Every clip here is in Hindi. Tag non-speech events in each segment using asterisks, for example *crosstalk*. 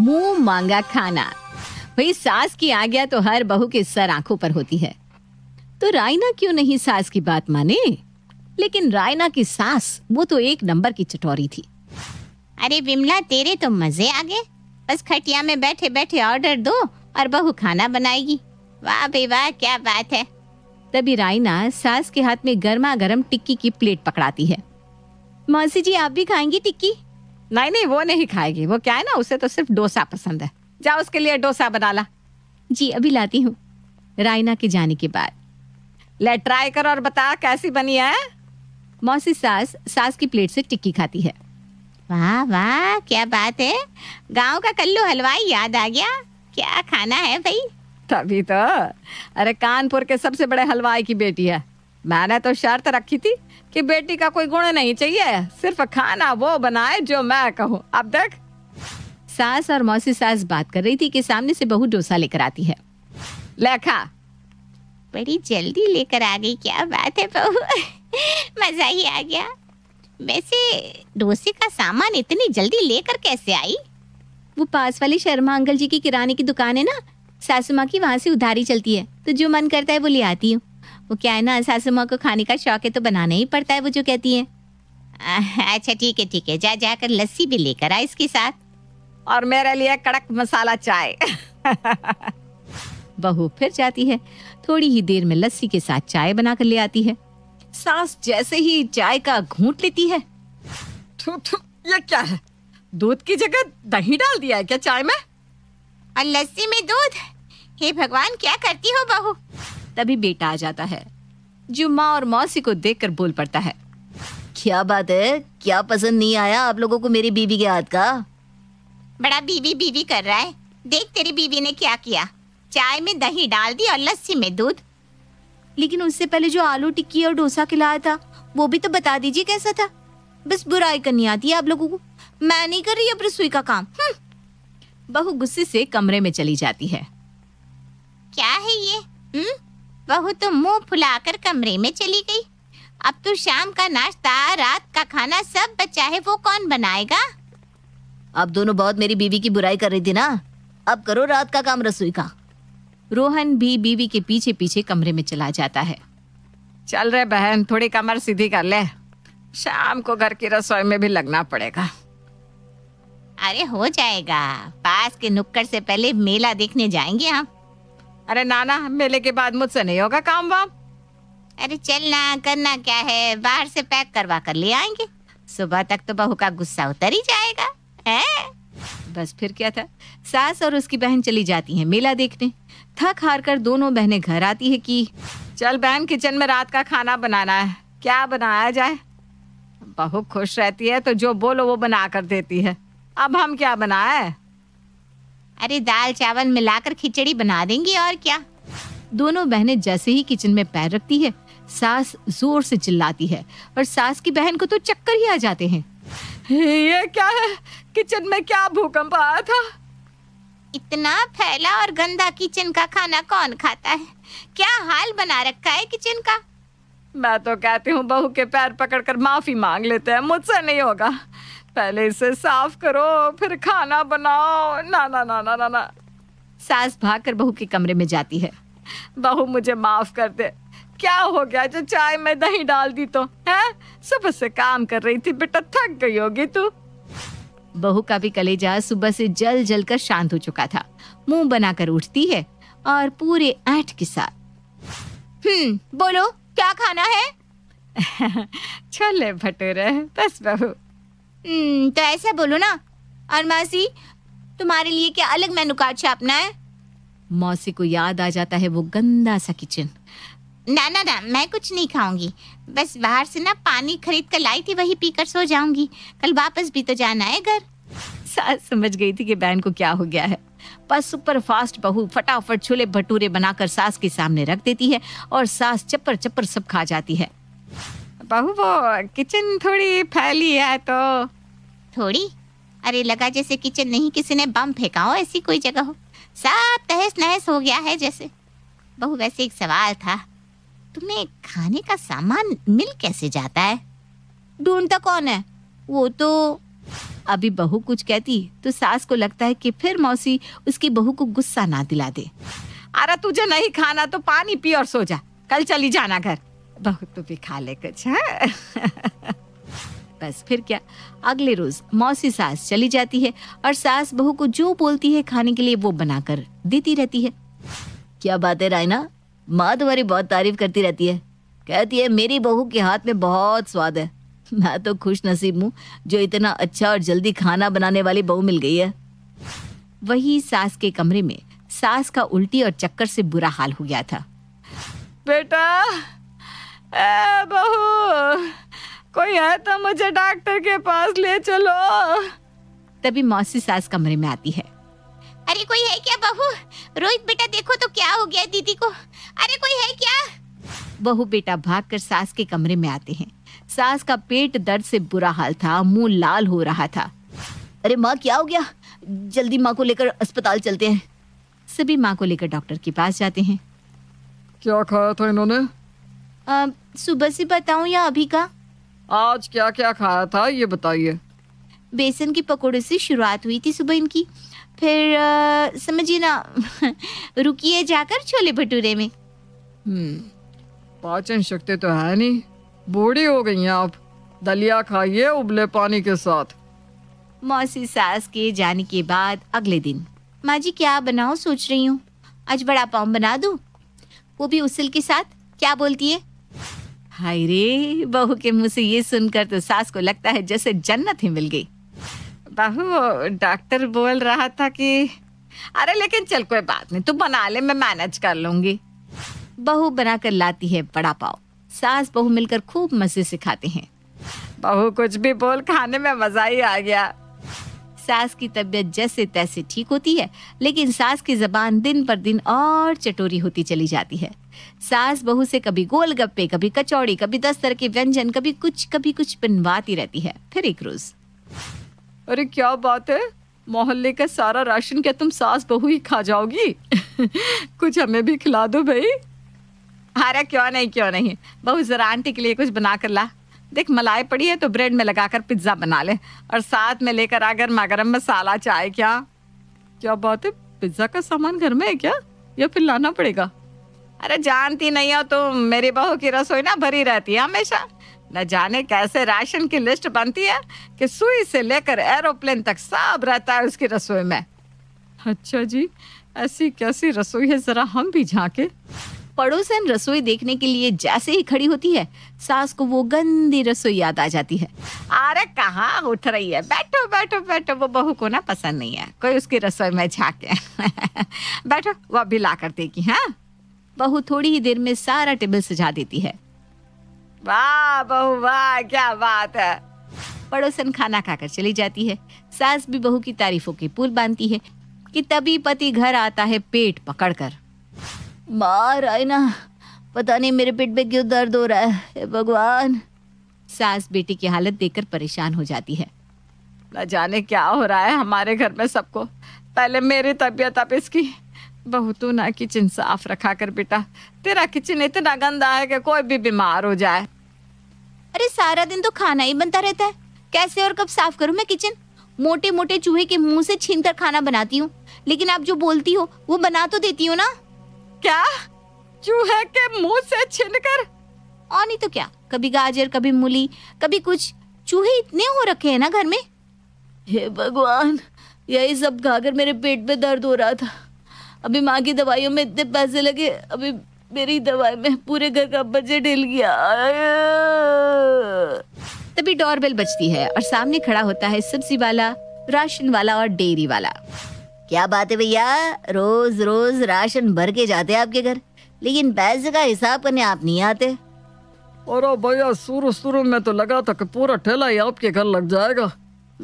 मुंह मांगा खाना भाई सास की आज्ञा तो हर बहू के सर आंखों पर होती है तो रायना क्यों नहीं सास की बात माने लेकिन रायना की सास वो तो एक नंबर की चटोरी थी अरे विमला तेरे तो मजे आ गए बस खटिया में बैठे बैठे ऑर्डर दो और बहू खाना बनाएगी वाह बे वाह क्या बात है तभी रायना सास के हाथ में गर्मा गर्म टिक्की की प्लेट पकड़ाती है मौसी जी आप भी खाएंगी टिक्की नहीं नहीं वो नहीं खाएगी वो क्या है ना उसे तो सिर्फ डोसा पसंद है जा उसके लिए डोसा बना ला जी अभी लाती हूँ रायना के जाने के बाद ले ट्राई कर और बता कैसी बनी है मौसी सास सास की प्लेट से टिक्की खाती है वाह वाह क्या बात है गांव का कल्लू हलवाई याद आ गया क्या खाना है भाई तभी तो अरे कानपुर के सबसे बड़े हलवाई की बेटी है मैंने तो शर्त रखी थी कि बेटी का कोई गुण नहीं चाहिए सिर्फ खाना वो बनाए जो मैं कहूँ अब देख सास और मौसी सास बात कर रही थी कि सामने से बहू डोसा लेकर आती है लेखा बड़ी जल्दी लेकर आ गई क्या बात है बहू मजा ही आ गया वैसे डोसे का सामान इतनी जल्दी लेकर कैसे आई वो पास वाले शर्मा अंकल जी की किराने की दुकान है ना सासुमा माँ की वहाँ से उधारी चलती है तो जो मन करता है वो ले आती हूँ वो क्या है ना सासू माँ को खाने का शौक है तो बनाना ही पड़ता है वो जो कहती हैं अच्छा ठीक है ठीक है जा जाकर लस्सी भी लेकर आ इसके साथ और मेरे लिए कड़क मसाला चाय *laughs* बहू फिर जाती है थोड़ी ही देर में लस्सी के साथ चाय बना कर ले आती है सास जैसे ही चाय का घूट लेती है थु, थु, ये क्या है दूध की जगह दही डाल दिया है क्या चाय में और लस्सी में दूध हे भगवान क्या करती हो बहू तभी बेटा आ जाता है जो माँ और मौसी को देख बोल पड़ता है क्या बात है क्या पसंद नहीं आया आप लोगों को मेरी बीवी के हाथ का बड़ा बीवी बीवी कर रहा है देख तेरी बीवी ने क्या किया चाय में दही डाल दी और लस्सी में दूध लेकिन उससे पहले जो आलू टिक्की और डोसा खिलाया था वो भी तो बता दीजिए कैसा था बस बुराई करनी आती है आप लोगों को मैं नहीं कर रही अब रसोई का काम हम्म। बहु गुस्से से कमरे में चली जाती है क्या है ये हुँ? हम्म? बहू तो मुंह फुलाकर कमरे में चली गई अब तो शाम का नाश्ता रात का खाना सब बचा है वो कौन बनाएगा अब दोनों बहुत मेरी बीवी की बुराई कर रही थी ना अब करो रात का काम रसोई का रोहन भी बीवी के पीछे पीछे कमरे में चला जाता है चल रहे बहन थोड़ी कमर सीधी कर ले शाम को घर की रसोई में भी लगना पड़ेगा अरे हो जाएगा पास के नुक्कड़ से पहले मेला देखने जाएंगे हम हाँ। अरे नाना मेले के बाद मुझसे नहीं होगा काम वाम अरे चलना करना क्या है बाहर से पैक करवा कर ले आएंगे सुबह तक तो बहू का गुस्सा उतर ही जाएगा है बस फिर क्या था सास और उसकी बहन चली जाती हैं मेला देखने थक हार कर दोनों बहनें घर आती है कि चल बहन किचन में रात का खाना बनाना है क्या बनाया जाए बहू खुश रहती है तो जो बोलो वो बना कर देती है अब हम क्या बनाए अरे दाल चावल मिलाकर खिचड़ी बना देंगी और क्या दोनों बहनें जैसे ही किचन में पैर रखती है सास जोर से चिल्लाती है पर सास की बहन को तो चक्कर ही आ जाते हैं ये क्या है किचन में क्या भूकंप आया था इतना फैला और गंदा किचन का खाना कौन खाता है क्या हाल बना रखा है किचन का मैं तो कहती हूँ बहू के पैर पकड़कर माफी मांग लेते हैं मुझसे नहीं होगा पहले इसे साफ करो फिर खाना बनाओ ना ना ना ना ना ना सास भागकर बहू के कमरे में जाती है बहू मुझे माफ कर दे क्या हो गया जो चाय में दही डाल दी तो है सुबह से काम कर रही थी बेटा थक गई होगी तू बहू का भी कलेजा सुबह से जल जल कर शांत हो चुका था मुंह बनाकर उठती है और पूरे ऐठ के साथ हम्म बोलो क्या खाना है *laughs* छोले भटूरे बस बहू हम्म, तो ऐसा बोलो ना और मासी तुम्हारे लिए क्या अलग मेनू कार्ड छापना है मौसी को याद आ जाता है वो गंदा सा किचन ना ना ना मैं कुछ नहीं खाऊंगी बस बाहर से ना पानी खरीद कर लाई थी वही पीकर सो जाऊंगी कल वापस भी तो जाना है घर सास समझ गई थी कि बहन को क्या हो गया है पर सुपर फास्ट बहू फटाफट छोले भटूरे बनाकर सास के सामने रख देती है और सास चप्पर चप्पर सब खा जाती है बहू वो किचन थोड़ी फैली है तो थोड़ी अरे लगा जैसे किचन नहीं किसी ने बम फेंका हो ऐसी कोई जगह हो सब तहस नहस हो गया है जैसे बहु वैसे एक सवाल था तुम्हें खाने का सामान मिल कैसे जाता है ढूंढता कौन है वो तो अभी बहू कुछ कहती तो सास को लगता है कि फिर मौसी उसकी बहू को गुस्सा ना दिला दे अरे तुझे नहीं खाना तो पानी पी और सो जा कल चली जाना घर बहू तो भी खा ले कुछ हाँ *laughs* बस फिर क्या अगले रोज मौसी सास चली जाती है और सास बहू को जो बोलती है खाने के लिए वो बनाकर देती रहती है क्या बात है रायना माँ तुम्हारी बहुत तारीफ करती रहती है कहती है मेरी बहू के हाथ में बहुत स्वाद है मैं तो खुश नसीब हूँ जो इतना अच्छा और जल्दी खाना बनाने वाली बहू मिल गई है वही सास के कमरे में सास का उल्टी और चक्कर से बुरा हाल हो गया था बेटा बहू आया तो मुझे डॉक्टर के पास ले चलो तभी मौसी सास कमरे में आती है अरे कोई है क्या बहू रोहित बेटा देखो तो क्या हो गया दीदी को अरे कोई है क्या बहू बेटा भागकर सास के कमरे में आते हैं सास का पेट दर्द से बुरा हाल था मुंह लाल हो रहा था अरे माँ क्या हो गया जल्दी माँ को लेकर अस्पताल चलते हैं सभी माँ को लेकर डॉक्टर के पास जाते हैं क्या खाया था इन्होंने सुबह से बताऊं या अभी का आज क्या क्या खाया था ये बताइए बेसन के पकोड़े से शुरुआत हुई थी सुबह इनकी फिर समझिए ना *laughs* रुकिए जाकर छोले भटूरे में हम्म, पाचन शक्ति तो है नहीं बूढ़ी हो गई आप दलिया खाइए उबले पानी के साथ मौसी सास के जाने के बाद अगले दिन माँ जी क्या बनाओ सोच रही हूँ आज बड़ा पाव बना दू वो भी उसल के साथ क्या बोलती है हाय रे बहू के मुंह से ये सुनकर तो सास को लगता है जैसे जन्नत ही मिल गई बहू डॉक्टर बोल रहा था कि अरे लेकिन चल कोई बात नहीं तू बना ले मैं मैनेज कर लूंगी बहू बनाकर लाती है बड़ा पाव सास बहू मिलकर खूब मजे से खाते हैं बहू कुछ भी बोल खाने में मजा ही आ गया सास की तबीयत जैसे तैसे ठीक होती है लेकिन सास की जबान दिन पर दिन और चटोरी होती चली जाती है सास बहू से कभी गोलगप्पे कभी कचौड़ी कभी दस तरह के व्यंजन कभी कुछ कभी कुछ बनवाती रहती है फिर एक रोज अरे क्या बात है मोहल्ले का सारा राशन क्या तुम सास बहू ही खा जाओगी *laughs* कुछ हमें भी खिला दो भाई हारा क्यों नहीं क्यों नहीं बहू जरा आंटी के लिए कुछ बना कर ला देख मलाई पड़ी है तो ब्रेड में लगाकर पिज्ज़ा बना ले और साथ में लेकर आ गर्मा गर्म मसाला चाय क्या क्या बात है पिज्ज़ा का सामान घर में है क्या या फिर लाना पड़ेगा अरे जानती नहीं हो तो मेरी बहू की रसोई ना भरी रहती है हमेशा न जाने कैसे राशन की लिस्ट बनती है कि सुई से लेकर एरोप्लेन तक सब रहता है उसकी रसोई में अच्छा जी ऐसी कैसी रसोई है ज़रा हम भी झाके पड़ोसन रसोई देखने के लिए जैसे ही खड़ी होती है सास को वो गंदी रसोई याद आ जाती है अरे कहाँ उठ रही है बैठो बैठो बैठो वो बहू को ना पसंद नहीं है कोई उसकी रसोई में झाके *laughs* बैठो वो अभी ला कर देगी हाँ बहू थोड़ी ही देर में सारा टेबल सजा देती है वाह बहू वाह क्या बात है पड़ोसन खाना खाकर चली जाती है सास भी बहू की तारीफों के पुल बांधती है कि तभी पति घर आता है पेट पकड़कर मार आए ना पता नहीं मेरे पेट में क्यों दर्द हो रहा है भगवान सास बेटी की हालत देखकर परेशान हो जाती है न जाने क्या हो रहा है हमारे घर में सबको पहले मेरी तबीयत अब इसकी बहू तू ना किचन साफ रखा कर बेटा तेरा किचन इतना गंदा है कि कोई भी बीमार हो जाए अरे सारा दिन तो खाना ही बनता रहता है कैसे और कब साफ करूँ मैं किचन मोटे मोटे चूहे के मुंह से छीन कर खाना बनाती हूँ लेकिन आप जो बोलती हो वो बना तो देती हूँ ना क्या चूहे के मुंह से छीनकर और नहीं तो क्या कभी गाजर कभी मूली कभी कुछ चूहे इतने हो रखे हैं ना घर में हे भगवान यही सब खाकर मेरे पेट में दर्द हो रहा था अभी माँ की दवाइयों में इतने पैसे लगे अभी मेरी दवाई में पूरे घर का बजट हिल गया तभी डोरबेल बजती है और सामने खड़ा होता है सब्जी वाला राशन वाला और डेयरी वाला क्या बात है भैया रोज रोज राशन भर के जाते हैं आपके घर लेकिन पैसे का हिसाब करने आप नहीं आते और भैया शुरू शुरू में तो लगा था कि पूरा ठेला ही आपके घर लग जाएगा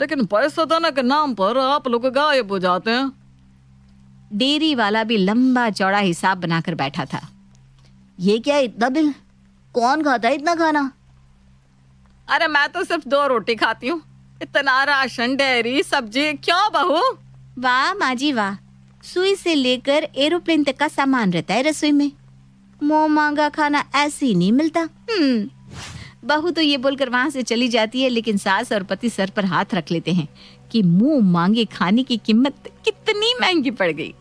लेकिन पैसा देने के नाम पर आप लोग गायब हो जाते हैं डेरी वाला भी लंबा चौड़ा हिसाब बनाकर बैठा था ये क्या इतना बिल कौन खाता है इतना खाना अरे मैं तो सिर्फ दो रोटी खाती हूँ इतना राशन डेयरी सब्जी क्यों बहू वाह माजी वाह सुई से लेकर एरोप्लेन तक का सामान रहता है रसोई में मो मांगा खाना ऐसे ही नहीं मिलता हम्म। बहू तो ये बोलकर वहां से चली जाती है लेकिन सास और पति सर पर हाथ रख लेते हैं कि मुंह मांगे खाने की कीमत कितनी महंगी पड़ गई